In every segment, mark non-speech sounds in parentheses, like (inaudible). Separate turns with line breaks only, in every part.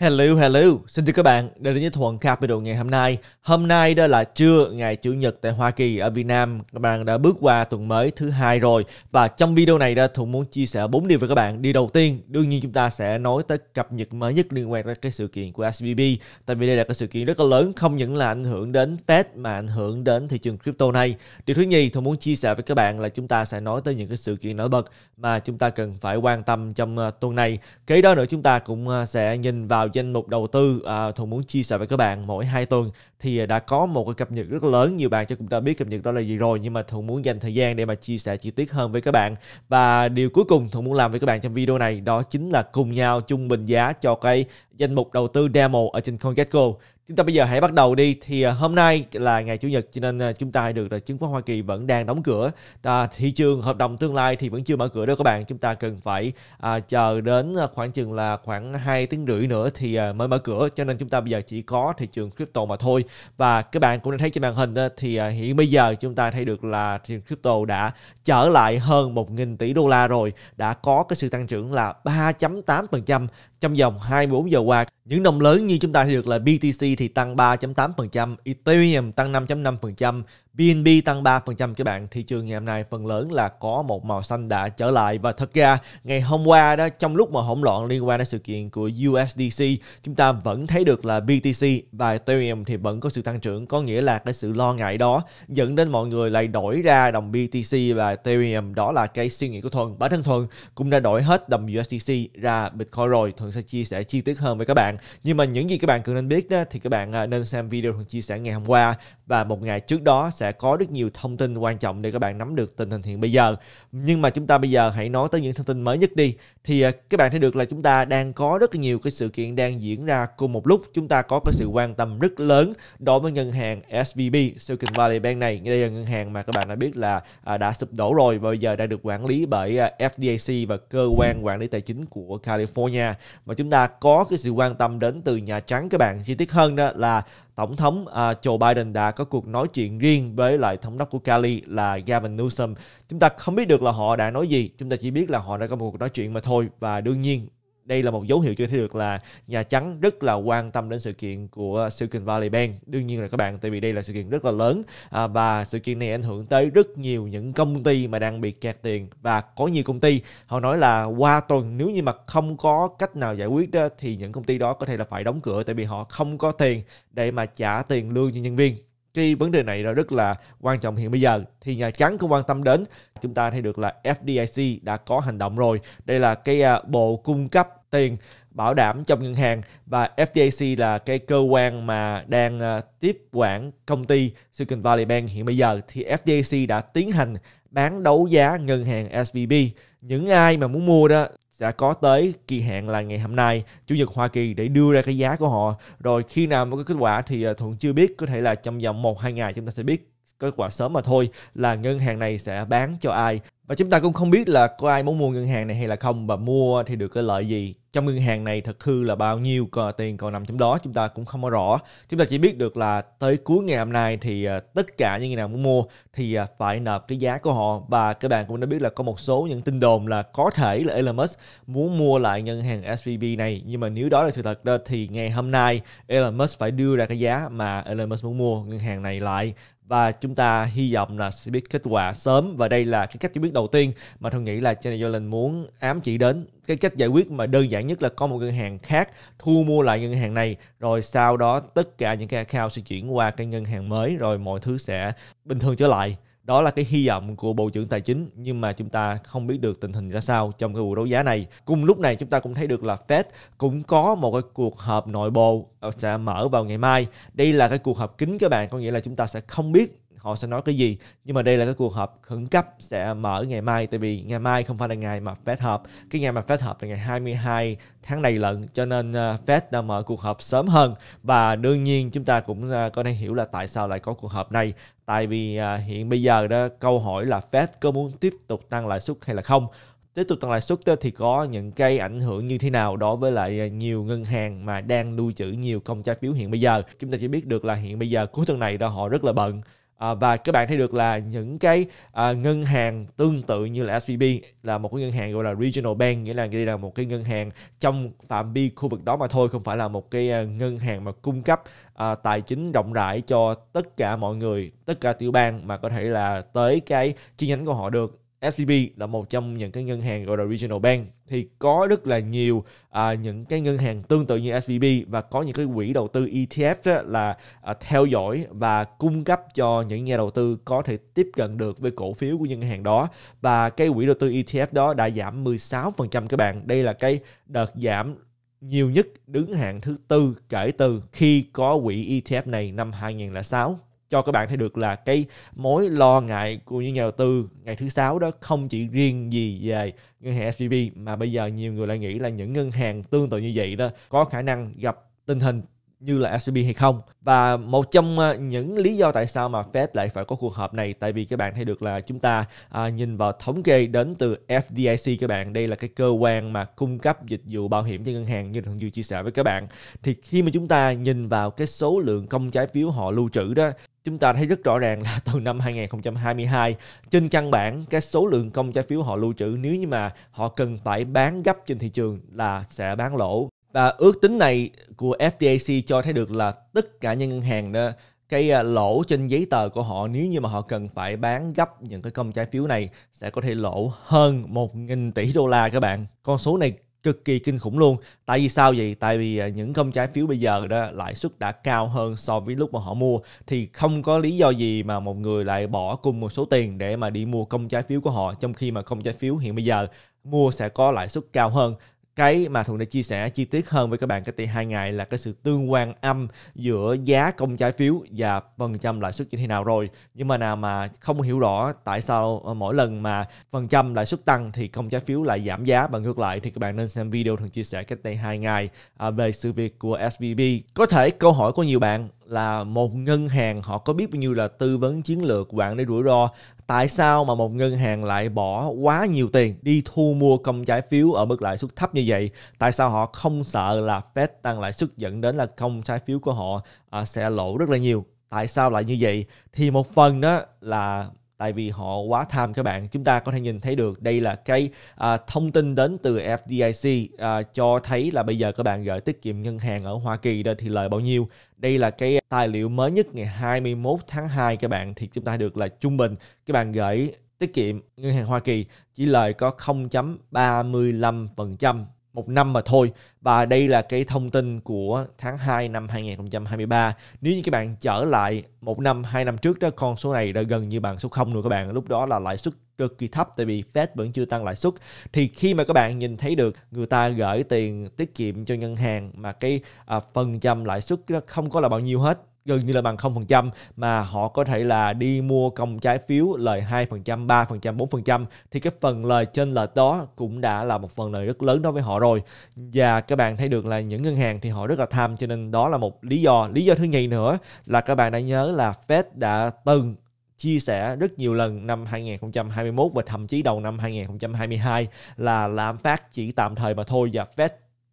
Hello, hello, xin chào các bạn đã đến với Thuận Capital ngày hôm nay. Hôm nay đó là trưa ngày Chủ nhật tại Hoa Kỳ ở Việt Nam. Các bạn đã bước qua tuần mới thứ hai rồi và trong video này đó Thuận muốn chia sẻ bốn điều với các bạn. Điều đầu tiên, đương nhiên chúng ta sẽ nói tới cập nhật mới nhất liên quan tới cái sự kiện của SVB. Tại vì đây là cái sự kiện rất là lớn, không những là ảnh hưởng đến Fed mà ảnh hưởng đến thị trường crypto này. Điều thứ nhì Thuận muốn chia sẻ với các bạn là chúng ta sẽ nói tới những cái sự kiện nổi bật mà chúng ta cần phải quan tâm trong ờ, tuần này. Kế đó nữa chúng ta cũng ờ, sẽ nhìn vào danh mục đầu tư à, Thuận muốn chia sẻ với các bạn mỗi hai tuần thì đã có một cái cập nhật rất lớn nhiều bạn cho chúng ta biết cập nhật đó là gì rồi nhưng mà Thuận muốn dành thời gian để mà chia sẻ chi tiết hơn với các bạn và điều cuối cùng Thuận muốn làm với các bạn trong video này đó chính là cùng nhau chung bình giá cho cái danh mục đầu tư demo ở trên CoinGecko Chúng ta bây giờ hãy bắt đầu đi. Thì à, hôm nay là ngày Chủ nhật cho nên à, chúng ta được là chứng khoán Hoa Kỳ vẫn đang đóng cửa. À, thị trường hợp đồng tương lai thì vẫn chưa mở cửa đâu các bạn. Chúng ta cần phải à, chờ đến à, khoảng chừng là khoảng 2 tiếng rưỡi nữa thì à, mới mở cửa. Cho nên chúng ta bây giờ chỉ có thị trường crypto mà thôi. Và các bạn cũng đã thấy trên màn hình đó, thì à, hiện bây giờ chúng ta thấy được là thị trường crypto đã trở lại hơn 1.000 tỷ đô la rồi. Đã có cái sự tăng trưởng là 3.8% trong vòng 24 giờ qua. Những đồng lớn như chúng ta thấy được là BTC thì tăng 3.8%, Ethereum tăng 5.5%, BNB tăng 3% các bạn, thị trường ngày hôm nay phần lớn là có một màu xanh đã trở lại và thật ra ngày hôm qua đó trong lúc mà hỗn loạn liên quan đến sự kiện của USDC chúng ta vẫn thấy được là BTC và Ethereum thì vẫn có sự tăng trưởng có nghĩa là cái sự lo ngại đó dẫn đến mọi người lại đổi ra đồng BTC và Ethereum đó là cái suy nghĩ của Thuần bản thân Thuần cũng đã đổi hết đồng USDC ra Bitcoin rồi Thuần sẽ chia sẻ chi tiết hơn với các bạn nhưng mà những gì các bạn cần nên biết đó thì các bạn à, nên xem video Thuần chia sẻ ngày hôm qua và một ngày trước đó sẽ có rất nhiều thông tin quan trọng để các bạn nắm được tình hình hiện bây giờ. Nhưng mà chúng ta bây giờ hãy nói tới những thông tin mới nhất đi. Thì à, các bạn thấy được là chúng ta đang có rất nhiều cái sự kiện đang diễn ra cùng một lúc. Chúng ta có cái sự quan tâm rất lớn đối với ngân hàng SVB, Silicon Valley Bank này. Đây là ngân hàng mà các bạn đã biết là à, đã sụp đổ rồi và bây giờ đang được quản lý bởi à, FDIC và cơ quan quản lý tài chính của California. Và chúng ta có cái sự quan tâm đến từ Nhà Trắng các bạn. Chi tiết hơn đó là Tổng thống uh, Joe Biden đã có cuộc nói chuyện riêng với lại thống đốc của Cali là Gavin Newsom. Chúng ta không biết được là họ đã nói gì, chúng ta chỉ biết là họ đã có một cuộc nói chuyện mà thôi và đương nhiên đây là một dấu hiệu cho thấy được là Nhà Trắng rất là quan tâm đến sự kiện của Silicon Valley Bank. Đương nhiên là các bạn, tại vì đây là sự kiện rất là lớn à, và sự kiện này ảnh hưởng tới rất nhiều những công ty mà đang bị kẹt tiền và có nhiều công ty họ nói là qua tuần nếu như mà không có cách nào giải quyết đó, thì những công ty đó có thể là phải đóng cửa tại vì họ không có tiền để mà trả tiền lương cho nhân viên cái vấn đề này là rất là quan trọng hiện bây giờ thì nhà trắng cũng quan tâm đến chúng ta thấy được là FDIC đã có hành động rồi đây là cái à, bộ cung cấp tiền bảo đảm trong ngân hàng và FDIC là cái cơ quan mà đang ờ, tiếp quản công ty Silicon Valley Bank hiện bây giờ thì FDIC đã tiến hành bán đấu giá ngân hàng SVB. Những ai mà muốn mua đó sẽ có tới kỳ hạn là ngày hôm nay chủ nhật Hoa Kỳ để đưa ra cái giá của họ rồi khi nào mới có kết quả thì ờ, Thuận chưa biết có thể là trong vòng 1-2 ngày chúng ta sẽ biết kết quả sớm mà thôi là ngân hàng này sẽ bán cho ai và chúng ta cũng không biết là có ai muốn mua ngân hàng này hay là không và mua thì được cái lợi gì trong ngân hàng này thật hư là bao nhiêu tiền còn nằm trong đó chúng ta cũng không có rõ chúng ta chỉ biết được là tới cuối ngày hôm nay thì à, tất cả những người nào muốn mua thì à, phải nộp cái giá của họ và các bạn cũng đã biết là có một số những tin đồn là có thể là Elon Musk muốn mua lại ngân hàng SVB này nhưng mà nếu đó là sự thật đó thì ngày hôm nay Elon Musk phải đưa ra cái giá mà Elon Musk muốn mua ngân hàng này lại và chúng ta hy vọng là sẽ biết kết quả sớm và đây là cái cách giải biết đầu tiên mà tôi nghĩ là Janet Yellen muốn ám chỉ đến cái cách giải quyết mà đơn giản nhất là có một ngân hàng khác thu mua lại ngân hàng này rồi sau đó tất cả những cái account sẽ chuyển qua cái ngân hàng mới rồi mọi thứ sẽ bình thường trở lại đó là cái hy vọng của Bộ trưởng Tài chính nhưng mà chúng ta không biết được tình hình ra sao trong cái cuộc đấu giá này. Cùng lúc này chúng ta cũng thấy được là Fed cũng có một cái cuộc họp nội bộ ờ, sẽ mở vào ngày mai. Đây là cái cuộc họp kín các bạn, có nghĩa là chúng ta sẽ không biết họ sẽ nói cái gì nhưng mà đây là cái cuộc họp khẩn cấp sẽ mở ngày mai tại vì ngày mai không phải là ngày mà Fed họp cái ngày mà Fed họp là ngày 22 tháng này lận cho nên ờ, Fed đã mở cuộc họp sớm hơn và đương nhiên chúng ta cũng ờ, có thể hiểu là tại sao lại có cuộc họp này tại vì ờ, hiện bây giờ đó câu hỏi là Fed có muốn tiếp tục tăng lãi suất hay là không tiếp tục tăng lãi suất thì có những cái ảnh hưởng như thế nào đối với lại nhiều ngân hàng mà đang lưu trữ nhiều công trái phiếu hiện bây giờ chúng ta chỉ biết được là hiện bây giờ cuối tuần này đó họ rất là bận à, và các bạn thấy được là những cái à, ngân hàng tương tự như là SVB là một cái ngân hàng gọi là regional bank nghĩa là đây là một cái ngân hàng trong phạm vi khu vực đó mà thôi không phải là một cái à, ngân hàng mà cung cấp à, tài chính rộng rãi cho tất cả mọi người tất cả tiểu bang mà có thể là tới cái chi nhánh của họ được SVB là một trong những cái ngân hàng gọi là regional bank thì có rất là nhiều à, những cái ngân hàng tương tự như SVB và có những cái quỹ đầu tư ETF đó là à, theo dõi và cung cấp cho những nhà đầu tư có thể tiếp cận được với cổ phiếu của ngân hàng đó và cái quỹ đầu tư ETF đó đã giảm 16% các bạn. Đây là cái đợt giảm nhiều nhất đứng hạng thứ tư kể từ khi có quỹ ETF này năm 2006 cho các bạn thấy được là cái mối lo ngại của những nhà đầu tư ngày thứ sáu đó không chỉ riêng gì về ngân hàng SVB mà bây giờ nhiều người lại nghĩ là những ngân hàng tương tự như vậy đó có khả năng gặp tình hình như là SVB hay không và một trong ờ, những lý do tại sao mà Fed lại phải có cuộc họp này tại vì các bạn thấy được là chúng ta à, nhìn vào thống kê đến từ FDIC các bạn đây là cái cơ quan mà cung cấp dịch vụ bảo hiểm cho ngân hàng như thường duy chia sẻ với các bạn thì khi mà chúng ta nhìn vào cái số lượng công trái phiếu họ lưu trữ đó chúng ta thấy rất rõ ràng là (laughs) từ năm 2022 trên căn bản cái số lượng công trái phiếu họ lưu trữ nếu như mà họ cần phải bán gấp trên thị trường là sẽ bán lỗ và ước tính này của FDIC cho thấy được là tất cả những ngân hàng đó cái à, lỗ trên giấy tờ của họ nếu như mà họ cần phải bán gấp những cái công trái phiếu này sẽ có thể lỗ hơn 1.000 tỷ đô la các bạn. Con số này cực kỳ kinh khủng luôn. Tại vì sao vậy? Tại vì à, những công trái phiếu bây giờ đó lãi suất đã cao hơn so với lúc mà họ mua thì không có lý do gì mà một người lại bỏ cùng một số tiền để mà đi mua công trái phiếu của họ trong khi mà công trái phiếu hiện bây giờ mua sẽ có lãi suất cao hơn cái mà thuận đã chia sẻ chi tiết hơn với các bạn cái tỷ hai ngày là cái sự tương quan âm giữa giá công trái phiếu và phần trăm lãi suất như thế nào rồi nhưng mà nào mà không hiểu rõ tại sao ờ, mỗi lần mà phần trăm lãi suất tăng thì công trái phiếu lại giảm giá và ngược lại thì các bạn nên xem video thường chia sẻ cách đây hai ngày à, về sự việc của SVB có thể câu hỏi của nhiều bạn là một ngân hàng họ có biết bao nhiêu là tư vấn chiến lược quản lý rủi ro tại sao mà một ngân hàng lại bỏ quá nhiều tiền đi thu mua công trái phiếu ở mức lãi suất thấp như vậy? Tại sao họ không sợ là Fed tăng lãi suất dẫn đến là công trái phiếu của họ à, sẽ lỗ rất là nhiều? Tại sao lại như vậy? Thì một phần đó là tại vì họ quá tham các bạn chúng ta có thể nhìn thấy được đây là cái à, thông tin đến từ FDIC à, cho thấy là bây giờ các bạn gửi tiết kiệm ngân hàng ở Hoa Kỳ đó thì lợi bao nhiêu đây là cái tài liệu mới nhất ngày 21 tháng 2 các bạn thì chúng ta được là trung bình các bạn gửi tiết kiệm ngân hàng Hoa Kỳ chỉ lời có 0.35% một năm mà thôi và đây là cái thông tin của tháng 2 năm 2023 nếu như các bạn trở lại một năm hai năm trước đó con số này đã gần như bằng số không rồi các bạn lúc đó là lãi suất cực kỳ thấp tại vì Fed vẫn chưa tăng lãi suất thì khi mà các bạn nhìn thấy được người ta gửi tiền tiết kiệm cho ngân hàng mà cái à, phần trăm lãi suất không có là bao nhiêu hết gần như là bằng 0% mà họ có thể là đi mua công trái phiếu lời 2%, 3%, 4% thì cái phần lời trên lợi đó cũng đã là một phần lời rất lớn đối với họ rồi. Và các bạn thấy được là những ngân hàng thì họ rất là tham cho nên đó là một lý do. Lý do thứ nhì nữa là các bạn đã nhớ là Fed đã từng chia sẻ rất nhiều lần năm 2021 và thậm chí đầu năm 2022 là lạm phát chỉ tạm thời mà thôi và Fed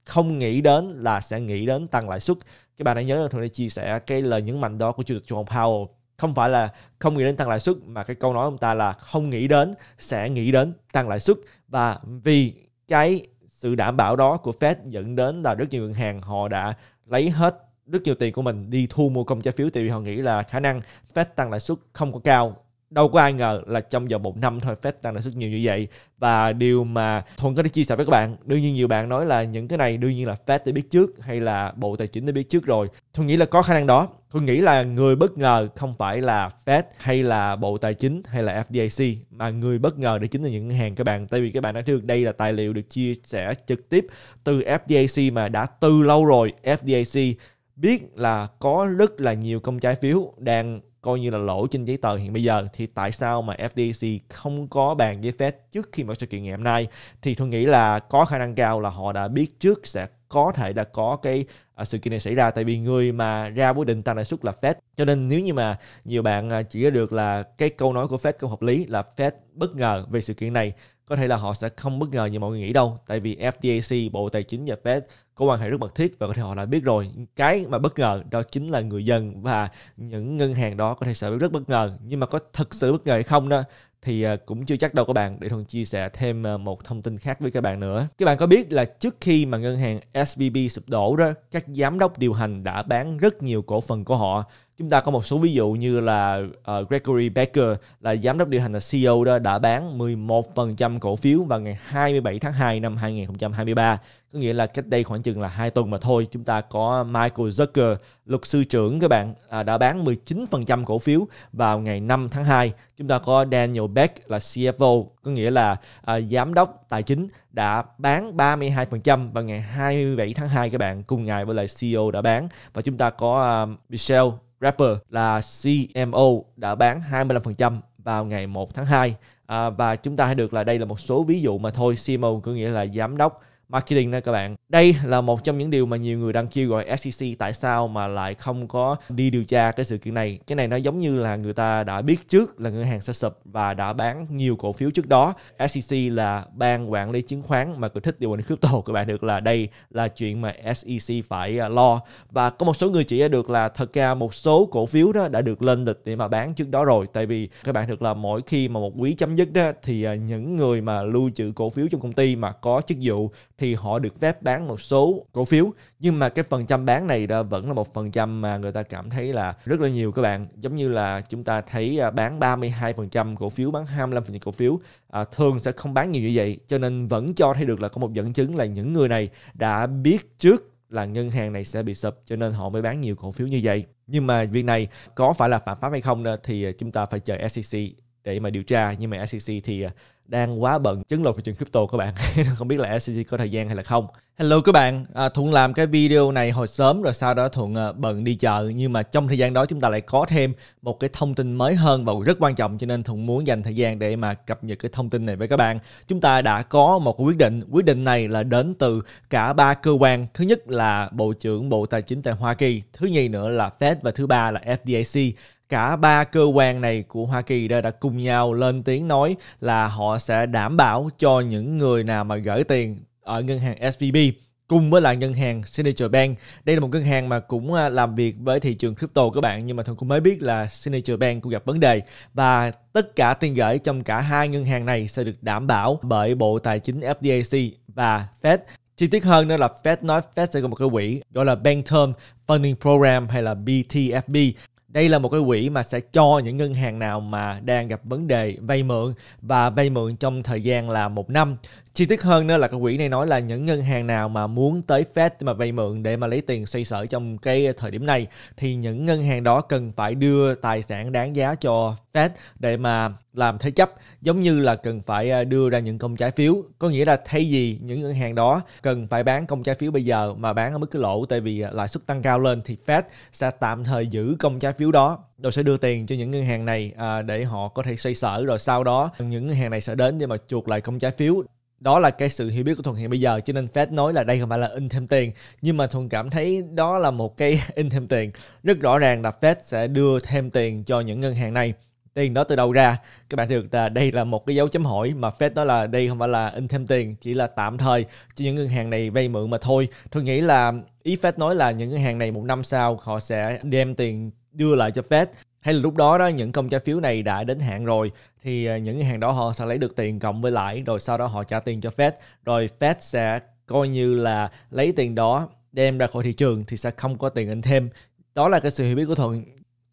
không nghĩ đến là sẽ nghĩ đến tăng lãi suất các bạn hãy nhớ là thường để chia sẻ cái lời nhấn mạnh đó của chủ tịch Jerome Powell không phải là không nghĩ đến tăng lãi suất mà cái câu nói ông ta là không nghĩ đến sẽ nghĩ đến tăng lãi suất và vì cái sự đảm bảo đó của Fed dẫn đến là rất nhiều ngân hàng họ đã lấy hết rất nhiều tiền của mình đi thu mua công trái phiếu tại vì họ nghĩ là khả năng Fed tăng lãi suất không có cao đâu có ai ngờ là trong vòng một năm thôi Fed tăng lãi suất nhiều như vậy và điều mà Thuận có thể chia sẻ với các bạn đương nhiên nhiều bạn nói là những cái này đương nhiên là Fed đã biết trước hay là Bộ Tài chính đã biết trước rồi Thuận nghĩ là có khả năng đó Thuận nghĩ là người bất ngờ không phải là Fed hay là Bộ Tài chính hay là FDIC mà người bất ngờ để chính là những ngân hàng các bạn tại vì các bạn đã thấy được đây là tài liệu được chia sẻ trực tiếp từ FDIC mà đã từ lâu rồi FDIC biết là có rất là nhiều công trái phiếu đang coi như là lỗ trên giấy tờ hiện bây giờ thì tại sao mà FDIC không có bàn với Fed trước khi mở sự kiện ngày hôm nay thì tôi nghĩ là có khả năng cao là họ đã biết trước sẽ có thể đã có cái à, sự kiện này xảy ra tại vì người mà ra quyết định tăng lãi suất là Fed cho nên nếu như mà nhiều bạn à, chỉ được là cái câu nói của Fed không hợp lý là Fed bất ngờ về sự kiện này có thể là họ sẽ không bất ngờ như mọi người nghĩ đâu tại vì FDIC bộ tài chính và Fed có quan hệ rất mật thiết và có thể họ đã biết rồi cái mà bất ngờ đó chính là người dân và những ngân hàng đó có thể sẽ rất bất ngờ nhưng mà có thật sự bất ngờ hay không đó thì ờ, cũng chưa chắc đâu các bạn để thuần chia sẻ thêm ờ, một thông tin khác với các bạn nữa các bạn có biết là trước khi mà ngân hàng SVB sụp đổ đó các giám đốc điều hành đã bán rất nhiều cổ phần của họ chúng ta có một số ví dụ như là ờ, Gregory Baker là giám đốc điều hành là CEO đó đã bán 11% cổ phiếu vào ngày 27 tháng 2 năm 2023 có nghĩa là cách đây khoảng chừng là hai tuần mà thôi chúng ta có Michael Zucker luật sư trưởng các bạn à, đã bán 19% cổ phiếu vào ngày 5 tháng 2 chúng ta có Daniel Beck là CFO có nghĩa là à, giám đốc tài chính đã bán 32% vào ngày 27 tháng 2 các bạn cùng ngày với lại CEO đã bán và chúng ta có à, Michelle Rapper là CMO đã bán 25% vào ngày 1 tháng 2 à, và chúng ta hãy được là đây là một số ví dụ mà thôi CMO có nghĩa là giám đốc marketing đó các bạn. Đây là một trong những điều mà nhiều người đang kêu gọi SEC tại sao mà lại không có đi điều tra cái sự kiện này. Cái này nó giống như là người ta đã biết trước là ngân hàng sẽ sụp và đã bán nhiều cổ phiếu trước đó. SEC là ban quản lý chứng khoán mà cứ thích điều hành crypto các bạn được là đây là chuyện mà SEC phải à, lo. Và có một số người chỉ ra được là thật ra một số cổ phiếu đó đã được lên lịch để mà bán trước đó rồi. Tại vì các bạn được là mỗi khi mà một quý chấm dứt đó thì à, những người mà lưu trữ cổ phiếu trong công ty mà có chức vụ thì họ được phép bán một số cổ phiếu nhưng mà cái phần trăm bán này đó vẫn là một phần trăm mà người ta cảm thấy là rất là nhiều các bạn giống như là chúng ta thấy à, bán 32% phần trăm cổ phiếu bán 25% phần trăm cổ phiếu à, thường sẽ không bán nhiều như vậy cho nên vẫn cho thấy được là có một dẫn chứng là những người này đã biết trước là ngân hàng này sẽ bị sập cho nên họ mới bán nhiều cổ phiếu như vậy nhưng mà việc này có phải là phạm pháp hay không thì à, chúng ta phải chờ SEC để mà điều tra nhưng mà SEC thì à, đang quá bận chứng lột thị trường crypto các bạn (laughs) không biết là SEC có thời gian hay là không hello các bạn à, thuận làm cái video này hồi sớm rồi sau đó thuận à, bận đi chợ nhưng mà trong thời gian đó chúng ta lại có thêm một cái thông tin mới hơn và rất quan trọng cho nên thuận muốn dành thời gian để mà cập nhật cái thông tin này với các bạn chúng ta đã có một quyết định quyết định này là đến từ cả ba cơ quan thứ nhất là bộ trưởng bộ tài chính tại hoa kỳ thứ nhì nữa là fed và thứ ba là FDIC cả ba cơ quan này của Hoa Kỳ đã, đã cùng nhau lên tiếng nói là họ sẽ đảm bảo cho những người nào mà gửi tiền ở ngân hàng SVB cùng với là ngân hàng Signature Bank. Đây là một ngân hàng mà cũng à, làm việc với thị trường crypto các bạn nhưng mà thường cũng mới biết là Signature Bank cũng gặp vấn đề và tất cả tiền gửi trong cả hai ngân hàng này sẽ được đảm bảo bởi Bộ Tài chính FDIC và Fed. Chi tiết hơn nữa là Fed nói Fed sẽ có một cái quỹ gọi là Bank Term Funding Program hay là BTFB đây là một cái quỹ mà sẽ cho những ngân hàng nào mà đang gặp vấn đề vay mượn và vay mượn trong thời gian là một năm chi tiết hơn nữa là cái quỹ này nói là những ngân hàng nào mà muốn tới Fed mà vay mượn để mà lấy tiền xoay sở trong cái thời điểm này thì những ngân hàng đó cần phải đưa tài sản đáng giá cho Fed để mà làm thế chấp giống như là cần phải à, đưa ra những công trái phiếu có nghĩa là thay vì những ngân hàng đó cần phải bán công trái phiếu bây giờ mà bán ở mức cái lỗ tại vì à, lãi suất tăng cao lên thì Fed sẽ tạm thời giữ công trái phiếu đó rồi sẽ đưa tiền cho những ngân hàng này à, để họ có thể xoay sở rồi sau đó những ngân hàng này sẽ đến để mà chuộc lại công trái phiếu đó là cái sự hiểu biết của thuận hiện bây giờ cho nên fed nói là đây không phải là in thêm tiền nhưng mà thuận cảm thấy đó là một cái (laughs) in thêm tiền rất rõ ràng là fed sẽ đưa thêm tiền cho những ngân hàng này tiền đó từ đâu ra các bạn được là đây là một cái dấu chấm hỏi mà Fed nói là đây không phải là in thêm tiền chỉ là tạm thời cho những ngân hàng này vay mượn mà thôi tôi nghĩ là ý Fed nói là những ngân hàng này một năm sau họ sẽ đem tiền đưa lại cho Fed hay là lúc đó đó những công trái phiếu này đã đến hạn rồi thì ờ, những ngân hàng đó họ sẽ lấy được tiền cộng với lãi rồi sau đó họ trả tiền cho Fed rồi Fed sẽ coi như là lấy tiền đó đem ra khỏi thị trường thì sẽ không có tiền in thêm đó là cái sự hiểu biết của thuận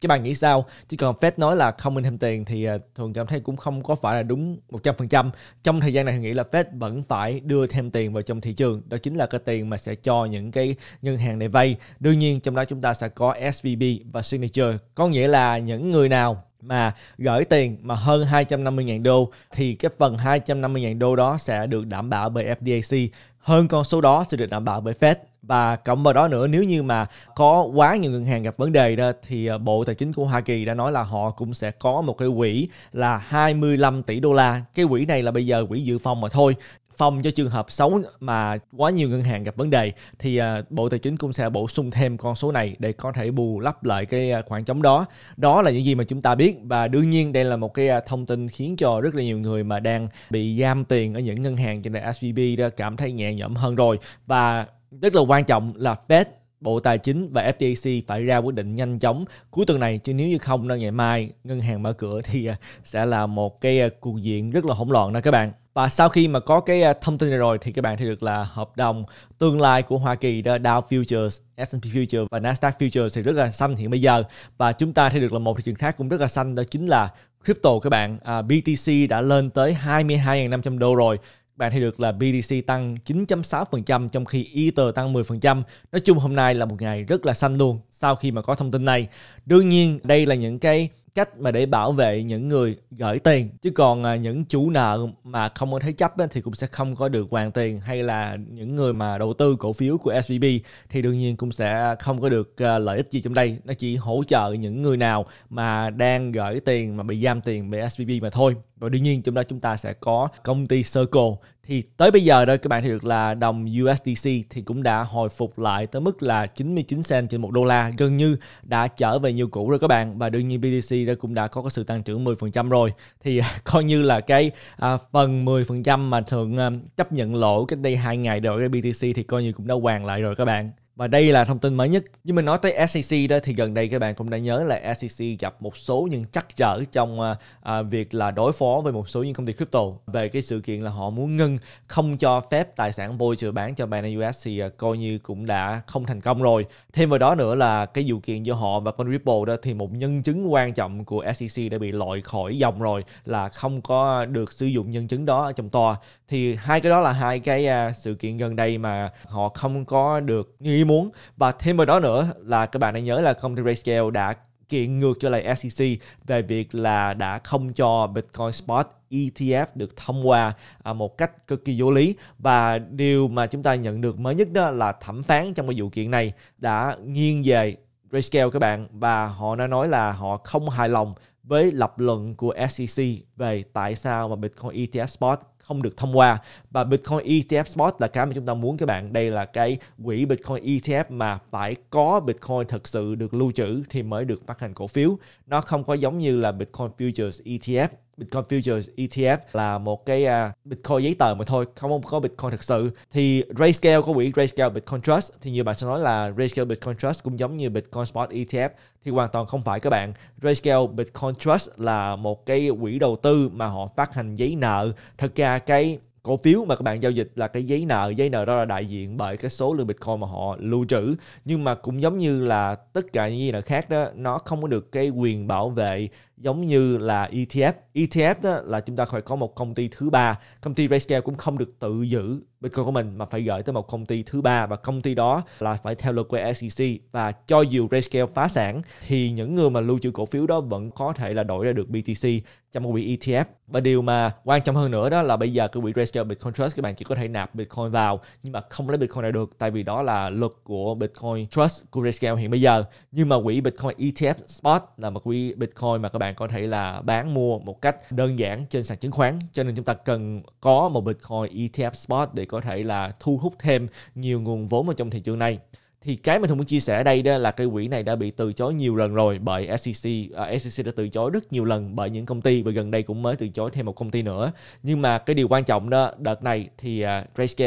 các bạn nghĩ sao chứ còn Fed nói là không nên thêm tiền thì à, thường cảm thấy cũng không có phải là đúng 100% trong thời gian này thì nghĩ là Fed vẫn phải đưa thêm tiền vào trong thị trường đó chính là cái tiền mà sẽ cho những cái ngân hàng này vay đương nhiên trong đó chúng ta sẽ có SVB và Signature có nghĩa là những người nào mà gửi tiền mà hơn 250.000 đô thì cái phần 250.000 đô đó sẽ được đảm bảo bởi FDIC hơn con số đó sẽ được đảm bảo bởi Fed và cộng vào đó nữa nếu như mà có quá nhiều ngân hàng gặp vấn đề đó thì ờ, Bộ Tài chính của Hoa Kỳ đã nói là họ cũng sẽ có một cái quỹ là 25 tỷ đô la. Cái quỹ này là bây giờ quỹ dự phòng mà thôi phòng cho trường hợp xấu mà quá nhiều ngân hàng gặp vấn đề thì ờ, Bộ Tài chính cũng sẽ bổ sung thêm con số này để có thể bù lấp lại cái ờ, khoảng trống đó. Đó là những gì mà chúng ta biết và đương nhiên đây là một cái thông tin khiến cho rất là nhiều người mà đang bị giam tiền ở những ngân hàng trên này SVB đã cảm thấy nhẹ nhõm hơn rồi và rất là quan trọng là Fed, Bộ Tài chính và FDIC phải ra quyết định nhanh chóng cuối tuần này chứ nếu như không ngày mai ngân hàng mở cửa thì à, sẽ là một cái à, cuộc diện rất là hỗn loạn đó các bạn. Và sau khi mà có cái à, thông tin này rồi thì các bạn thấy được là hợp đồng tương lai của Hoa Kỳ đó, Dow Futures, S&P Futures và Nasdaq Futures thì rất là xanh hiện bây giờ. Và chúng ta thấy được là một thị trường khác cũng rất là xanh đó chính là crypto các bạn. À, BTC đã lên tới 22.500 đô rồi bạn thấy được là BTC tăng 9.6% trong khi Ether tăng 10%. Nói chung hôm nay là một ngày rất là xanh luôn sau khi mà có thông tin này. Đương nhiên đây là những cái cách mà để bảo vệ những người gửi tiền chứ còn à, những chủ nợ mà không có thế chấp thì cũng sẽ không có được hoàn tiền hay là những người mà đầu tư cổ phiếu của SVB thì đương nhiên cũng sẽ không có được à, lợi ích gì trong đây nó chỉ hỗ trợ những người nào mà đang gửi tiền mà bị giam tiền bởi SVB mà thôi và đương nhiên trong đó chúng ta sẽ có công ty Circle thì tới bây giờ đây các bạn thấy được là đồng USDC thì cũng đã hồi phục lại tới mức là 99 cent trên một đô la gần như đã trở về như cũ rồi các bạn và đương nhiên BTC đã cũng đã có sự tăng trưởng 10% rồi thì à, (laughs) coi như là cái à, phần 10% mà thường à, chấp nhận lỗ cách đây hai ngày rồi cái BTC thì coi như cũng đã hoàn lại rồi các bạn và đây là thông tin mới nhất. Như mình nói tới SEC đó thì gần đây các bạn cũng đã nhớ là SEC gặp một số những trắc trở trong à, à, việc là đối phó với một số những công ty crypto về cái sự kiện là họ muốn ngưng không cho phép tài sản chữa bán cho Binance US thì à, coi như cũng đã không thành công rồi. Thêm vào đó nữa là cái vụ kiện giữa họ và con Ripple đó thì một nhân chứng quan trọng của SEC đã bị loại khỏi dòng rồi là không có được sử dụng nhân chứng đó ở trong tòa. Thì hai cái đó là hai cái à, sự kiện gần đây mà họ không có được như muốn và thêm vào đó nữa là các bạn đang nhớ là công ty RayScale đã kiện ngược trở lại SEC về việc là đã không cho Bitcoin Spot ETF được thông qua à, một cách cực kỳ vô lý và điều mà chúng ta nhận được mới nhất đó là thẩm phán trong cái vụ kiện này đã nghiêng về RayScale các bạn và họ đã nói là họ không hài lòng với lập luận của SEC về tại sao mà Bitcoin ETF Spot không được thông qua và Bitcoin ETF Spot là cái mà chúng ta muốn các bạn đây là cái quỹ Bitcoin ETF mà phải có Bitcoin thật sự được lưu trữ thì mới được phát hành cổ phiếu nó không có giống như là Bitcoin Futures ETF Bitcoin Futures ETF là một cái uh, Bitcoin giấy tờ mà thôi, không có Bitcoin thực sự. Thì Grayscale có quỹ Grayscale Bitcoin Trust thì nhiều bạn sẽ nói là Grayscale Bitcoin Trust cũng giống như Bitcoin Spot ETF thì hoàn toàn không phải các bạn. Grayscale Bitcoin Trust là một cái quỹ đầu tư mà họ phát hành giấy nợ. Thật ra cái cổ phiếu mà các bạn giao dịch là cái giấy nợ giấy nợ đó là đại diện bởi cái số lượng bitcoin mà họ lưu trữ nhưng mà cũng giống như là tất cả những giấy nợ khác đó nó không có được cái quyền bảo vệ giống như là ETF. ETF đó là chúng ta phải có một công ty thứ ba. Công ty Grayscale cũng không được tự giữ Bitcoin của mình mà phải gửi tới một công ty thứ ba và công ty đó là phải theo luật của SEC và cho dù Grayscale phá sản thì những người mà lưu trữ cổ phiếu đó vẫn có thể là đổi ra được BTC trong một quỹ ETF và điều mà quan trọng hơn nữa đó là bây giờ cái quỹ Grayscale Bitcoin Trust các bạn chỉ có thể nạp Bitcoin vào nhưng mà không lấy Bitcoin ra được tại vì đó là luật của Bitcoin Trust của Grayscale hiện bây giờ nhưng mà quỹ Bitcoin ETF Spot là một quỹ Bitcoin mà các bạn bạn có thể là bán mua một cách đơn giản trên sàn chứng khoán cho nên chúng ta cần có một Bitcoin ETF spot để có thể là thu hút thêm nhiều nguồn vốn vào trong thị trường này thì cái mà thường muốn chia sẻ ở đây đó là cái quỹ này đã bị từ chối nhiều lần rồi bởi SEC uh, à, SEC đã từ chối rất nhiều lần bởi những công ty và gần đây cũng mới từ chối thêm một công ty nữa nhưng mà cái điều quan trọng đó đợt này thì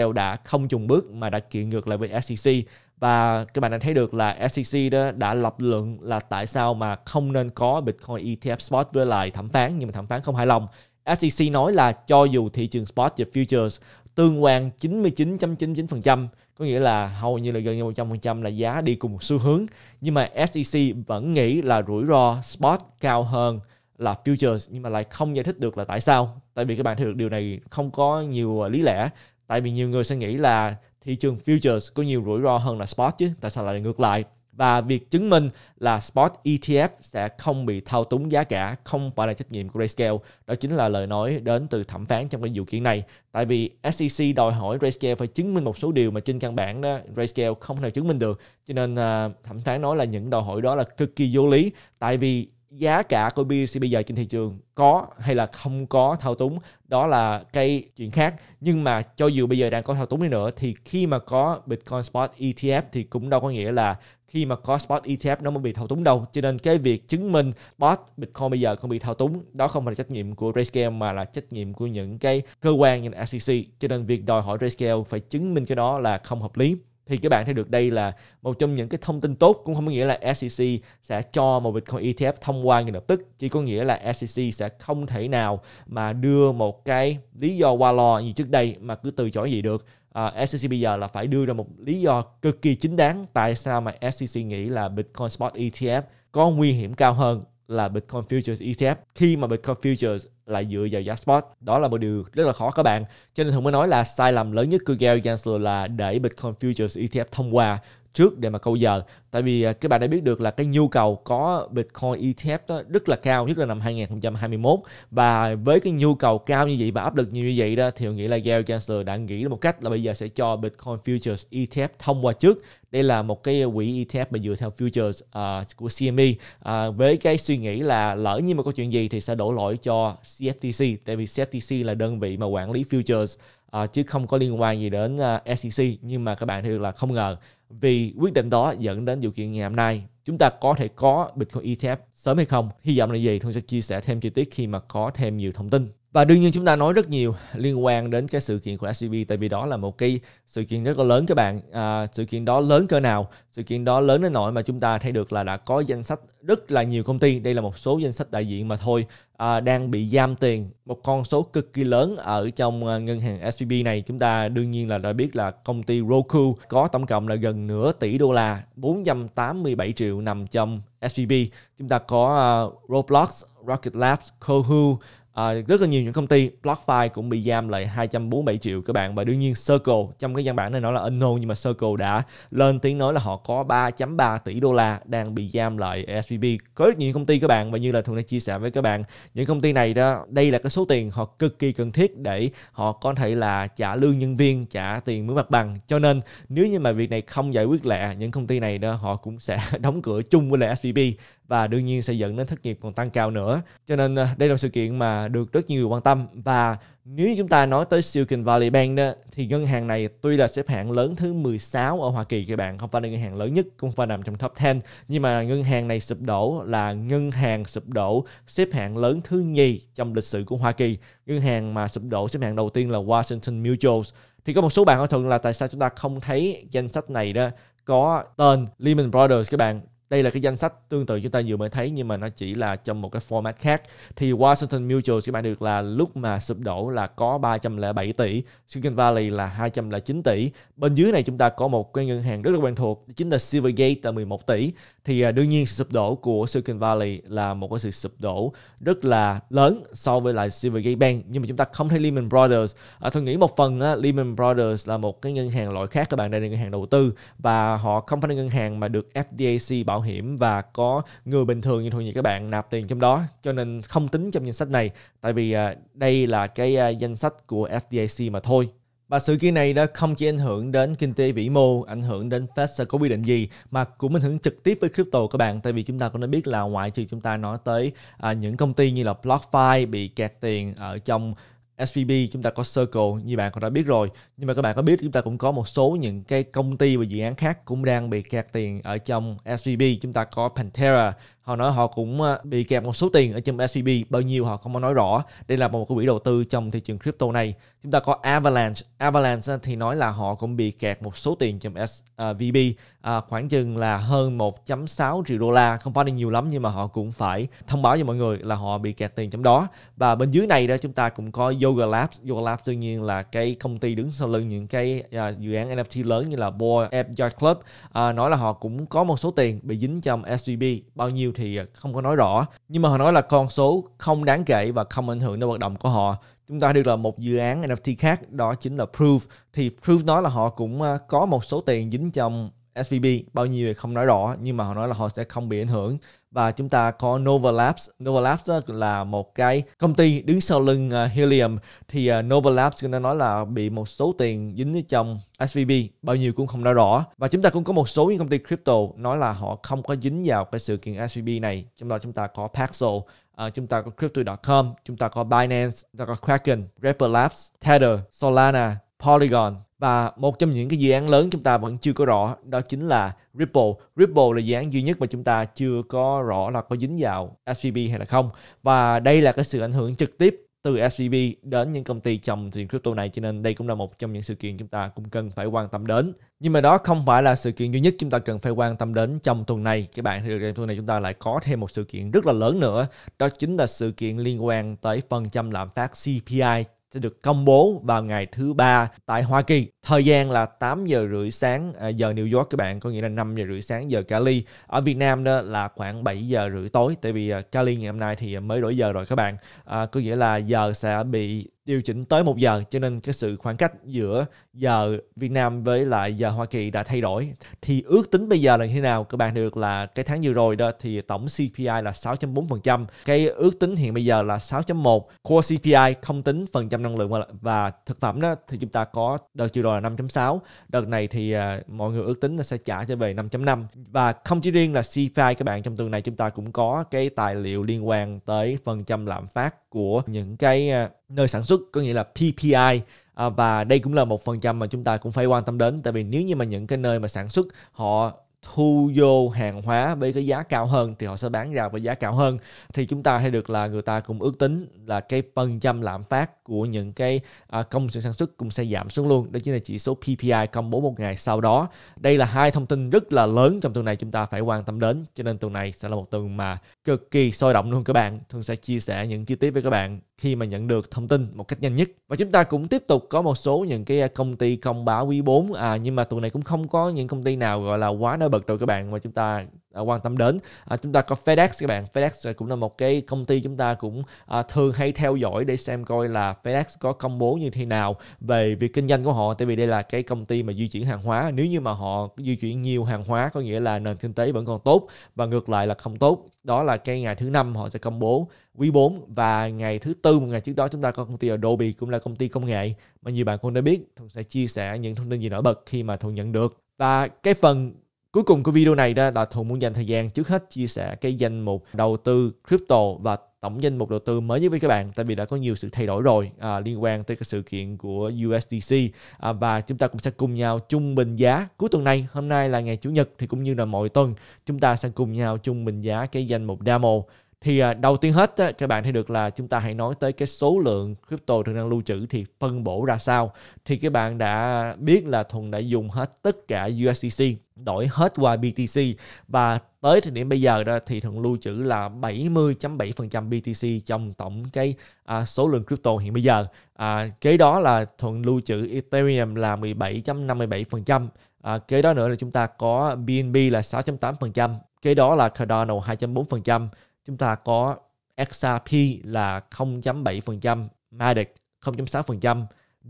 uh, đã không trùng bước mà đã kiện ngược lại với SEC và các bạn đã thấy được là SEC đó đã lập luận là tại sao mà không nên có Bitcoin ETF spot với lại thẩm phán nhưng mà thẩm phán không hài lòng. SEC nói là cho dù thị trường spot và futures tương quan 99.99% có nghĩa là hầu như là gần như 100% là giá đi cùng một xu hướng nhưng mà SEC vẫn nghĩ là rủi ro spot cao hơn là futures nhưng mà lại không giải thích được là tại sao tại vì các bạn thấy được điều này không có nhiều lý lẽ tại vì nhiều người sẽ nghĩ là thị trường futures có nhiều rủi ro hơn là spot chứ tại sao lại ngược lại và việc chứng minh là spot ETF sẽ không bị thao túng giá cả không phải là trách nhiệm của Grayscale đó chính là lời nói đến từ thẩm phán trong cái vụ kiện này tại vì SEC đòi hỏi Grayscale phải chứng minh một số điều mà trên căn bản đó Grayscale không thể chứng minh được cho nên à, thẩm phán nói là những đòi hỏi đó là cực kỳ vô lý tại vì giá cả của BTC bây giờ trên thị trường có hay là không có thao túng đó là cái chuyện khác nhưng mà cho dù bây giờ đang có thao túng đi nữa thì khi mà có Bitcoin Spot ETF thì cũng đâu có nghĩa là khi mà có spot ETF nó mới bị thao túng đâu cho nên cái việc chứng minh spot Bitcoin bây giờ không bị thao túng đó không phải là trách nhiệm của RayScale mà là trách nhiệm của những cái cơ quan như là SEC cho nên việc đòi hỏi RayScale phải chứng minh cái đó là không hợp lý thì các bạn thấy được đây là một trong những cái thông tin tốt cũng không có nghĩa là SEC sẽ cho một Bitcoin ETF thông qua ngay lập tức chỉ có nghĩa là SEC sẽ không thể nào mà đưa một cái lý do qua lò như trước đây mà cứ từ chối gì được à, SEC bây giờ là phải đưa ra một lý do cực kỳ chính đáng tại sao mà SEC nghĩ là Bitcoin Spot ETF có nguy hiểm cao hơn là Bitcoin Futures ETF khi mà Bitcoin Futures là dựa vào giá spot đó là một điều rất là khó các bạn cho nên thường mới nói là sai lầm lớn nhất của Gary Gensler là để Bitcoin Futures ETF thông qua trước để mà câu giờ tại vì à, các bạn đã biết được là cái nhu cầu có Bitcoin ETF đó rất là cao nhất là năm 2021 và với cái nhu cầu cao như vậy và áp lực như vậy đó thì tôi nghĩ là Gary Gensler đã nghĩ một cách là bây giờ sẽ cho Bitcoin Futures ETF thông qua trước đây là một cái quỹ ETF mà dựa theo futures uh, của CME uh, à, với cái suy nghĩ là lỡ như mà có chuyện gì thì sẽ đổ lỗi cho CFTC tại vì CFTC là đơn vị mà quản lý futures uh, chứ không có liên quan gì đến uh, SEC nhưng mà các bạn thì là không ngờ vì quyết định đó dẫn đến điều kiện ngày hôm nay. Chúng ta có thể có Bitcoin ETF sớm hay không? Hy vọng là gì? tôi sẽ chia sẻ thêm chi tiết khi mà có thêm nhiều thông tin và đương nhiên chúng ta nói rất nhiều liên quan đến cái sự kiện của SVB tại vì đó là một cái sự kiện rất là lớn các bạn à, sự kiện đó lớn cỡ nào sự kiện đó lớn đến nỗi mà chúng ta thấy được là đã có danh sách rất là nhiều công ty đây là một số danh sách đại diện mà thôi à, đang bị giam tiền một con số cực kỳ lớn ở trong à, ngân hàng SVB này chúng ta đương nhiên là đã biết là công ty Roku có tổng cộng là gần nửa tỷ đô la 487 triệu nằm trong SVB chúng ta có uh, Roblox Rocket Labs Kohu À, rất là nhiều những công ty BlockFi cũng bị giam lại 247 triệu các bạn và đương nhiên Circle trong cái văn bản này nói là unknown nhưng mà Circle đã lên tiếng nói là họ có 3.3 tỷ đô la đang bị giam lại SVB có rất nhiều công ty các bạn và như là thường đã chia sẻ với các bạn những công ty này đó đây là cái số tiền họ cực kỳ cần thiết để họ có thể là trả lương nhân viên trả tiền mướn mặt bằng cho nên nếu như mà việc này không giải quyết lẹ những công ty này đó họ cũng sẽ (laughs) đóng cửa chung với lại SVB và đương nhiên sẽ dẫn đến thất nghiệp còn tăng cao nữa. Cho nên à, đây là một sự kiện mà được rất nhiều người quan tâm và nếu chúng ta nói tới Silicon Valley Bank đó, thì ngân hàng này tuy là xếp hạng lớn thứ 16 ở Hoa Kỳ các bạn, không phải là ngân hàng lớn nhất, cũng không phải nằm trong top 10, nhưng mà ngân hàng này sụp đổ là ngân hàng sụp đổ xếp hạng lớn thứ nhì trong lịch sử của Hoa Kỳ. Ngân hàng mà sụp đổ xếp hạng đầu tiên là Washington Mutual. Thì có một số bạn hỏi thường là tại sao chúng ta không thấy danh sách này đó có tên Lehman Brothers các bạn đây là cái danh sách tương tự chúng ta vừa mới thấy nhưng mà nó chỉ là trong một cái format khác thì Washington Mutual các bạn được là lúc mà sụp đổ là có 307 tỷ, Silicon Valley là 209 tỷ. Bên dưới này chúng ta có một cái ngân hàng rất là quen thuộc chính là Silvergate là 11 tỷ. Thì à, đương nhiên sự sụp đổ của Silicon Valley là một cái sự sụp đổ rất là lớn so với lại Silvergate Bank nhưng mà chúng ta không thấy Lehman Brothers. À, tôi nghĩ một phần á, Lehman Brothers là một cái ngân hàng loại khác các bạn đây là ngân hàng đầu tư và họ không phải là ngân hàng mà được FDIC bảo mạo hiểm và có người bình thường như thường như các bạn nạp tiền trong đó cho nên không tính trong danh sách này tại vì à, đây là cái à, danh sách của FDIC mà thôi và sự kiện này đã không chỉ ảnh hưởng đến kinh tế vĩ mô, ảnh hưởng đến Fed sẽ có quy định gì mà cũng ảnh hưởng trực tiếp với crypto các bạn tại vì chúng ta cũng đã biết là ngoại trừ chúng ta nói tới à, những công ty như là BlockFi bị kẹt tiền ở trong SVB chúng ta có Circle như bạn cũng đã biết rồi nhưng mà các bạn có biết chúng ta cũng có một số những cái công ty và dự án khác cũng đang bị kẹt tiền ở trong SVB chúng ta có Pantera họ nói họ cũng ờ, bị kẹp một số tiền ở trong SVB bao nhiêu họ không có nói rõ đây là một cái quỹ đầu tư trong thị trường crypto này chúng ta có Avalanche Avalanche ờ, thì nói là họ cũng bị kẹt một số tiền trong SVB ờ, à, khoảng chừng là hơn 1.6 triệu đô la không phải là nhiều lắm nhưng mà họ cũng phải thông báo cho mọi người là họ bị kẹt tiền trong đó và bên dưới này đó chúng ta cũng có Yoga Labs Yoga Labs đương nhiên là cái công ty đứng sau lưng những cái à, dự án NFT lớn như là Boy App Yacht Club à, nói là họ cũng có một số tiền bị dính trong SVB bao nhiêu thì không có nói rõ nhưng mà họ nói là con số không đáng kể và không ảnh hưởng đến hoạt động của họ chúng ta được là một dự án NFT khác đó chính là Proof thì Proof nói là họ cũng ờ, có một số tiền dính trong SVB bao nhiêu thì không nói rõ nhưng mà họ nói là họ sẽ không bị ảnh hưởng và chúng ta có Nova Labs. Nova Labs ờ, là một cái công ty đứng sau lưng ờ, Helium thì ờ, Nova Labs nó nói là bị một số tiền dính trong SVB bao nhiêu cũng không nói rõ và chúng ta cũng có một số những công ty crypto nói là họ không có dính vào cái sự kiện SVB này trong đó chúng ta có Paxos uh, chúng ta có Crypto.com chúng ta có Binance chúng ta có Kraken Ripple Labs Tether Solana Polygon và một trong những cái dự án lớn chúng ta vẫn chưa có rõ đó chính là Ripple. Ripple là dự án duy nhất mà chúng ta chưa có rõ là có dính vào SVB hay là không. Và đây là cái sự ảnh hưởng trực tiếp từ SVB đến những công ty trồng tiền crypto này cho nên đây cũng là một trong những sự kiện chúng ta cũng cần phải quan tâm đến. Nhưng mà đó không phải là sự kiện duy nhất chúng ta cần phải quan tâm đến trong tuần này. Các bạn thì tuần này chúng ta lại có thêm một sự kiện rất là lớn nữa. Đó chính là sự kiện liên quan tới phần trăm lạm phát CPI sẽ được công bố vào ngày thứ ba tại Hoa Kỳ. Thời gian là 8 giờ rưỡi sáng à, giờ New York các bạn, có nghĩa là 5 giờ rưỡi sáng giờ Cali. Ở Việt Nam đó là khoảng 7 giờ rưỡi tối, tại vì à, Cali ngày hôm nay thì mới đổi giờ rồi các bạn. À, có nghĩa là giờ sẽ bị điều chỉnh tới một giờ cho nên cái sự khoảng cách giữa giờ Việt Nam với lại giờ Hoa Kỳ đã thay đổi thì ước tính bây giờ là như thế nào các bạn được là cái tháng vừa rồi đó thì tổng CPI là 6.4% cái ước tính hiện bây giờ là 6.1 core CPI không tính phần trăm năng lượng và thực phẩm đó thì chúng ta có đợt vừa rồi là 5.6 đợt này thì uh, mọi người ước tính là sẽ trả cho về 5.5 và không chỉ riêng là CPI các bạn trong tuần này chúng ta cũng có cái tài liệu liên quan tới phần trăm lạm phát của những cái à, nơi sản xuất có nghĩa là PPI à, và đây cũng là một phần trăm mà chúng ta cũng phải quan tâm đến tại vì nếu như mà những cái nơi mà sản xuất họ thu vô hàng hóa với cái giá cao hơn thì họ sẽ bán ra với giá cao hơn thì chúng ta hay được là người ta cũng ước tính là cái phần trăm lạm phát của những cái à, công sự sản xuất cũng sẽ giảm xuống luôn đó chính là chỉ số PPI công bố một ngày sau đó đây là hai thông tin rất là lớn trong tuần này chúng ta phải quan tâm đến cho nên tuần này sẽ là một tuần mà cực kỳ sôi động luôn các bạn thường sẽ chia sẻ những chi tiết với các bạn khi mà nhận được thông tin một cách nhanh nhất và chúng ta cũng tiếp tục có một số những cái à, công ty công báo quý 4 à, nhưng mà tuần này cũng không có những công ty nào gọi là quá nổi bật bậc rồi các bạn mà chúng ta quan tâm đến à, chúng ta có FedEx các bạn FedEx cũng là một cái công ty chúng ta cũng à, thường hay theo dõi để xem coi là FedEx có công bố như thế nào về việc kinh doanh của họ tại vì đây là cái công ty mà di chuyển hàng hóa nếu như mà họ di chuyển nhiều hàng hóa có nghĩa là nền kinh tế vẫn còn tốt và ngược lại là không tốt đó là cái ngày thứ năm họ sẽ công bố quý 4 và ngày thứ tư một ngày trước đó chúng ta có công ty Adobe cũng là công ty công nghệ mà nhiều bạn cũng đã biết Thuận sẽ chia sẻ những thông tin gì nổi bật khi mà Thuận nhận được và cái phần Cuối cùng của video này đó là Thuận muốn dành thời gian trước hết chia sẻ cái danh mục đầu tư crypto và tổng danh mục đầu tư mới nhất với các bạn tại vì đã có nhiều sự thay đổi rồi à, liên quan tới cái sự kiện của USDC à, và chúng ta cũng sẽ cùng nhau chung bình giá cuối tuần này hôm nay là ngày chủ nhật thì cũng như là mỗi tuần chúng ta sẽ cùng nhau chung bình giá cái danh mục DAMO thì à, đầu tiên hết á, các bạn thấy được là chúng ta hãy nói tới cái số lượng crypto thường đang lưu trữ thì phân bổ ra sao thì các bạn đã biết là thuần đã dùng hết tất cả USDC đổi hết qua BTC và tới thời điểm bây giờ đó thì thuần lưu trữ là 70.7% BTC trong tổng cái à, số lượng crypto hiện bây giờ à, kế đó là thuần lưu trữ Ethereum là 17.57% À, kế đó nữa là chúng ta có BNB là 6.8%, kế đó là Cardano 2 chúng ta có XRP là 0.7%, Matic 0.6%,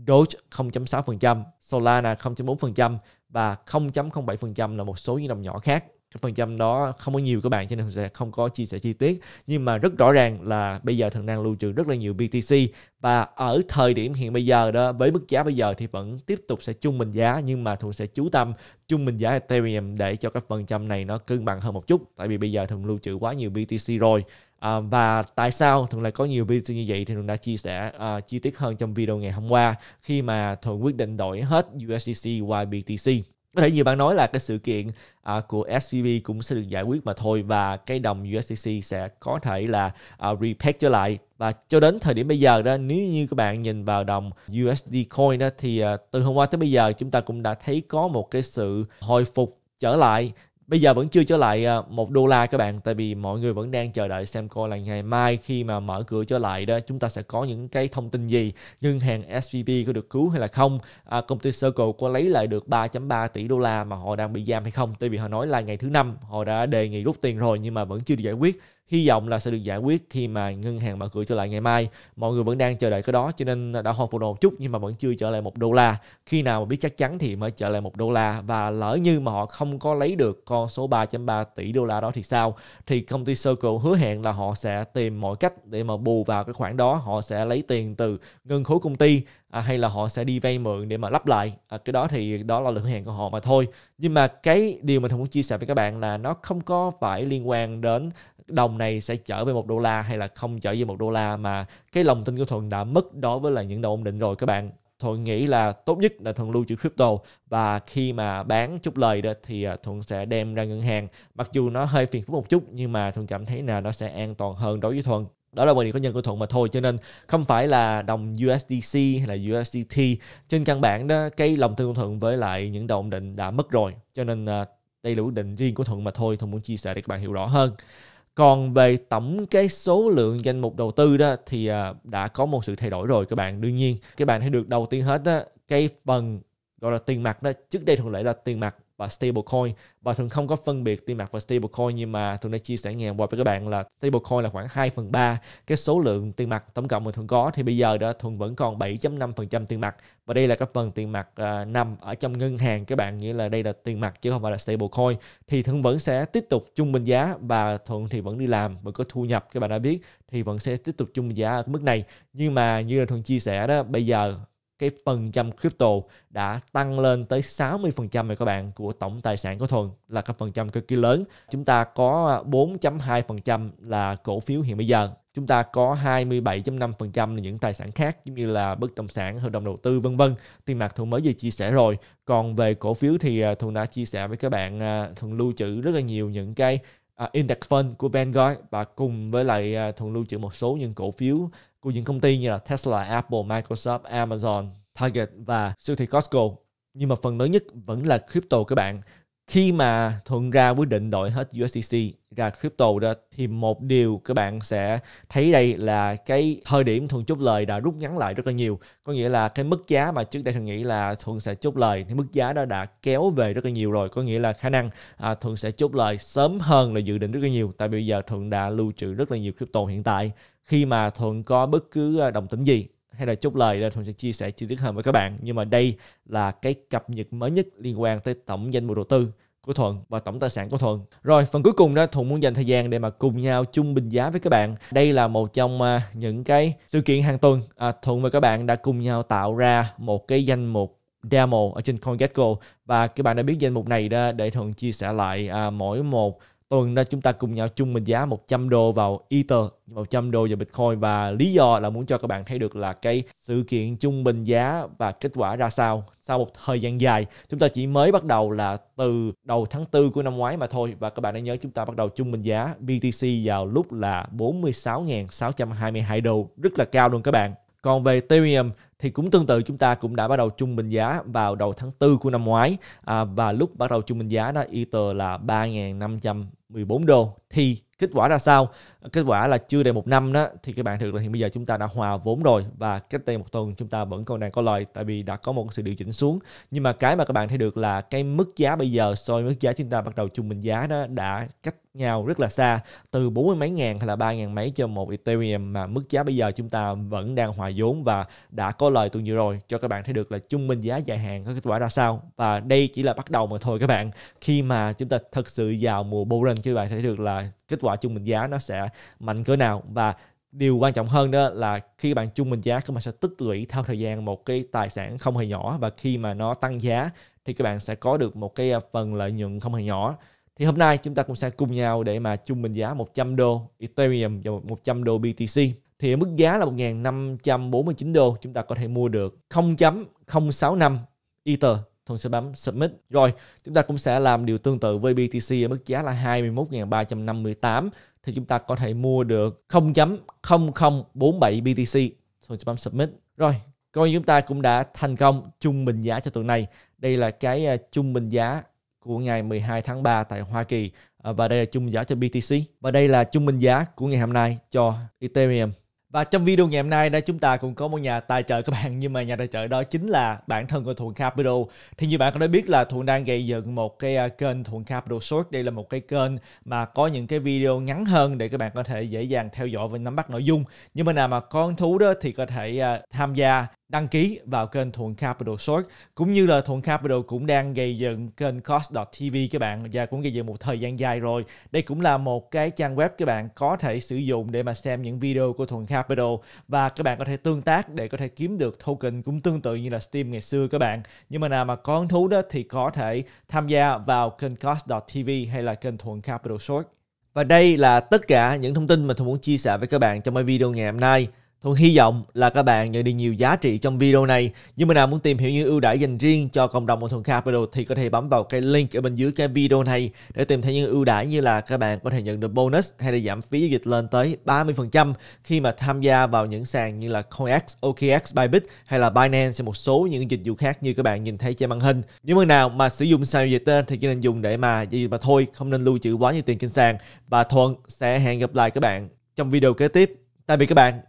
Doge 0.6%, Solana 0.4% và 0.07% là một số những đồng nhỏ khác cái phần trăm đó không có nhiều các bạn cho nên sẽ không có chia sẻ chi tiết nhưng mà rất rõ ràng là bây giờ thần đang lưu trữ rất là nhiều BTC và ở thời điểm hiện bây giờ đó với mức giá bây giờ thì vẫn tiếp tục sẽ chung bình giá nhưng mà thường sẽ chú tâm chung bình giá Ethereum để cho các phần trăm này nó cân bằng hơn một chút tại vì bây giờ thường lưu trữ quá nhiều BTC rồi À, và tại sao thường lại có nhiều BTC như vậy thì thuận đã chia sẻ uh, chi tiết hơn trong video ngày hôm qua khi mà thường quyết định đổi hết USDC qua BTC có thể nhiều bạn nói là cái sự kiện uh, của SVB cũng sẽ được giải quyết mà thôi và cái đồng USDC sẽ có thể là uh, repack trở lại và cho đến thời điểm bây giờ đó nếu như các bạn nhìn vào đồng USD coin đó thì uh, từ hôm qua tới bây giờ chúng ta cũng đã thấy có một cái sự hồi phục trở lại bây giờ vẫn chưa trở lại à, một đô la các bạn tại vì mọi người vẫn đang chờ đợi xem coi là ngày mai khi mà mở cửa trở lại đó chúng ta sẽ có những cái thông tin gì ngân hàng SVB có được cứu hay là không à, công ty Circle có lấy lại được 3.3 tỷ đô la mà họ đang bị giam hay không tại vì họ nói là ngày thứ năm họ đã đề nghị rút tiền rồi nhưng mà vẫn chưa được giải quyết hy vọng là sẽ được giải quyết khi mà ngân hàng mở cửa trở lại ngày mai mọi người vẫn đang chờ đợi cái đó cho nên đã hồi phục một chút nhưng mà vẫn chưa trở lại một đô la khi nào mà biết chắc chắn thì mới trở lại một đô la và lỡ như mà họ không có lấy được con số 3.3 tỷ đô la đó thì sao thì công ty Circle hứa hẹn là họ sẽ tìm mọi cách để mà bù vào cái khoản đó họ sẽ lấy tiền từ ngân khố công ty à, hay là họ sẽ đi vay mượn để mà lắp lại à, cái đó thì đó là lượng hẹn của họ mà thôi nhưng mà cái điều mà không muốn chia sẻ với các bạn là nó không có phải liên quan đến đồng này sẽ trở về một đô la hay là không trở về một đô la mà cái lòng tin của thuận đã mất đối với là những đồng ổn định rồi các bạn thuận nghĩ là tốt nhất là thuận lưu trữ crypto và khi mà bán chút lời đó thì à, thuận sẽ đem ra ngân hàng mặc dù nó hơi phiền phức một chút nhưng mà thuận cảm thấy là nó sẽ an toàn hơn đối với thuận đó là quan điểm cá nhân của thuận mà thôi cho nên không phải là đồng USDC hay là USDT trên căn bản đó cái lòng tin của thuận với lại những đồng ổn định đã mất rồi cho nên à, đây là quyết định riêng của thuận mà thôi thuận muốn chia sẻ để các bạn hiểu rõ hơn còn về tổng cái số lượng danh mục đầu tư đó thì à, đã có một sự thay đổi rồi các bạn đương nhiên các bạn thấy được đầu tiên hết đó, cái phần gọi là tiền mặt đó trước đây thường lệ là tiền mặt và stablecoin và thường không có phân biệt tiền mặt và stablecoin nhưng mà thường đã chia sẻ ngày qua với các bạn là stablecoin là khoảng 2 phần 3 cái số lượng tiền mặt tổng cộng mà thường có thì bây giờ đó thường vẫn còn 7.5% tiền mặt và đây là cái phần tiền mặt uh, nằm ở trong ngân hàng các bạn nghĩa là đây là tiền mặt chứ không phải là stablecoin thì thường vẫn sẽ tiếp tục trung bình giá và thuận thì vẫn đi làm vẫn có thu nhập các bạn đã biết thì vẫn sẽ tiếp tục trung bình giá ở mức này nhưng mà như là thuận chia sẻ đó bây giờ cái phần trăm crypto đã tăng lên tới 60% rồi các bạn của tổng tài sản của Thuần là cái phần trăm cực kỳ lớn. Chúng ta có 4.2% là cổ phiếu hiện bây giờ. Chúng ta có 27.5% là những tài sản khác giống như là bất động sản, hợp đồng đầu tư vân vân. Tiền mặt Thuần mới vừa chia sẻ rồi. Còn về cổ phiếu thì à, Thuần đã chia sẻ với các bạn à, Thuần lưu trữ rất là nhiều những cái à, index fund của Vanguard và cùng với lại uh, thuần lưu trữ một số những cổ phiếu của những công ty như là Tesla, Apple, Microsoft, Amazon, Target và siêu thị Costco. Nhưng mà phần lớn nhất vẫn là crypto các bạn. Khi mà Thuận ra quyết định đổi hết USDC ra crypto đó thì một điều các bạn sẽ thấy đây là cái thời điểm Thuận chốt lời đã rút ngắn lại rất là nhiều. Có nghĩa là cái mức giá mà trước đây Thuận nghĩ là Thuận sẽ chốt lời thì mức giá đó đã kéo về rất là nhiều rồi. Có nghĩa là khả năng à, Thuận sẽ chốt lời sớm hơn là dự định rất là nhiều. Tại bây giờ Thuận đã lưu trữ rất là nhiều crypto hiện tại khi mà thuận có bất cứ ờ, đồng tính gì hay là chốt lời là thuận sẽ chia sẻ chi tiết hơn với các bạn nhưng mà đây là cái cập nhật mới nhất liên quan tới tổng danh mục đầu tư của Thuận và tổng tài sản của Thuận. Rồi phần cuối cùng đó Thuận muốn dành thời gian để mà cùng nhau chung bình giá với các bạn. Đây là một trong ờ, những cái sự kiện hàng tuần à, Thuận và các bạn đã cùng nhau tạo ra một cái danh mục demo ở trên CoinGecko và các bạn đã biết danh mục này đó để Thuận chia sẻ lại à, mỗi một tuần đó chúng ta cùng nhau chung mình giá 100 đô vào Ether, 100 đô vào Bitcoin và lý do là muốn cho các bạn thấy được là cái sự kiện chung bình giá và kết quả ra sao sau một thời gian dài. Chúng ta chỉ mới bắt đầu là từ đầu tháng 4 của năm ngoái mà thôi và các bạn đã nhớ chúng ta bắt đầu chung bình giá BTC vào lúc là 46.622 đô, rất là cao luôn các bạn. Còn về Ethereum thì cũng tương tự chúng ta cũng đã bắt đầu trung bình giá vào đầu tháng 4 của năm ngoái à, và lúc bắt đầu trung bình giá đó Ether là 3.514 đô thì kết quả ra sao kết quả là chưa đầy một năm đó thì các bạn thực là hiện bây giờ chúng ta đã hòa vốn rồi và cách đây một tuần chúng ta vẫn còn đang có lời tại vì đã có một sự điều chỉnh xuống nhưng mà cái mà các bạn thấy được là cái mức giá bây giờ so với mức giá chúng ta bắt đầu trung bình giá đó đã cách nhau rất là xa từ bốn mươi mấy ngàn hay là ba ngàn mấy cho một Ethereum mà mức giá bây giờ chúng ta vẫn đang hòa vốn và đã có lời tuần vừa rồi cho các bạn thấy được là trung bình giá dài hạn có kết quả ra sao và đây chỉ là bắt đầu mà thôi các bạn khi mà chúng ta thật sự vào mùa bull run các bạn thấy được là kết quả trung bình giá nó sẽ mạnh cỡ nào và điều quan trọng hơn đó là khi bạn trung bình giá các bạn sẽ tích lũy theo thời gian một cái tài sản không hề nhỏ và khi mà nó tăng giá thì các bạn sẽ có được một cái à, phần lợi nhuận không hề nhỏ thì hôm nay chúng ta cũng sẽ cùng nhau để mà chung bình giá 100 đô Ethereum và 100 đô BTC. Thì ở mức giá là 1.549 đô chúng ta có thể mua được 0.065 Ether. Thông sẽ bấm Submit. Rồi, chúng ta cũng sẽ làm điều tương tự với BTC ở mức giá là 21.358 thì chúng ta có thể mua được 0.0047 BTC. Thông sẽ bấm Submit. Rồi, coi chúng ta cũng đã thành công chung bình giá cho tuần này. Đây là cái chung à, bình giá của ngày 12 tháng 3 tại Hoa Kỳ à, và đây là chung giá cho BTC và đây là trung bình giá của ngày hôm nay cho Ethereum. Và trong video ngày hôm nay đó chúng ta cũng có một nhà tài trợ các bạn nhưng mà nhà tài trợ đó chính là bản thân của Thuận Capital. Thì như bạn có đã biết là Thuận đang gây dựng một cái à, kênh Thuận Capital Short. Đây là một cái kênh mà có những cái video ngắn hơn để các bạn có thể dễ dàng theo dõi và nắm bắt nội dung. Nhưng mà nào mà con thú đó thì có thể à, tham gia đăng ký vào kênh Thuận Capital Short cũng như là Thuận Capital cũng đang gây dựng kênh Cost.tv các bạn và cũng gây dựng một thời gian dài rồi. Đây cũng là một cái trang web các bạn có thể sử dụng để mà xem những video của Thuận Capital và các bạn có thể tương tác để có thể kiếm được token cũng tương tự như là Steam ngày xưa các bạn. Nhưng mà nào mà có hứng thú đó thì có thể tham gia vào kênh Cost.tv hay là kênh Thuận Capital Short. Và đây là tất cả những thông tin mà tôi muốn chia sẻ với các bạn trong cái video ngày hôm nay. Thuận hy vọng là các bạn nhận được nhiều giá trị trong video này. Nhưng mà nào muốn tìm hiểu những ưu đãi dành riêng cho cộng đồng của Thuận Capital thì có thể bấm vào cái link ở bên dưới cái video này để tìm thấy những ưu đãi như là các bạn có thể nhận được bonus hay là giảm phí giao dịch lên tới 30% khi mà tham gia vào những sàn như là CoinX, OKX, Bybit hay là Binance và một số những dịch vụ khác như các bạn nhìn thấy trên màn hình. Nhưng mà nào mà sử dụng sàn giao dịch tên thì chỉ nên dùng để mà giao dịch mà thôi, không nên lưu trữ quá nhiều tiền trên sàn. Và Thuận sẽ hẹn gặp lại các bạn trong video kế tiếp. Tạm biệt các bạn.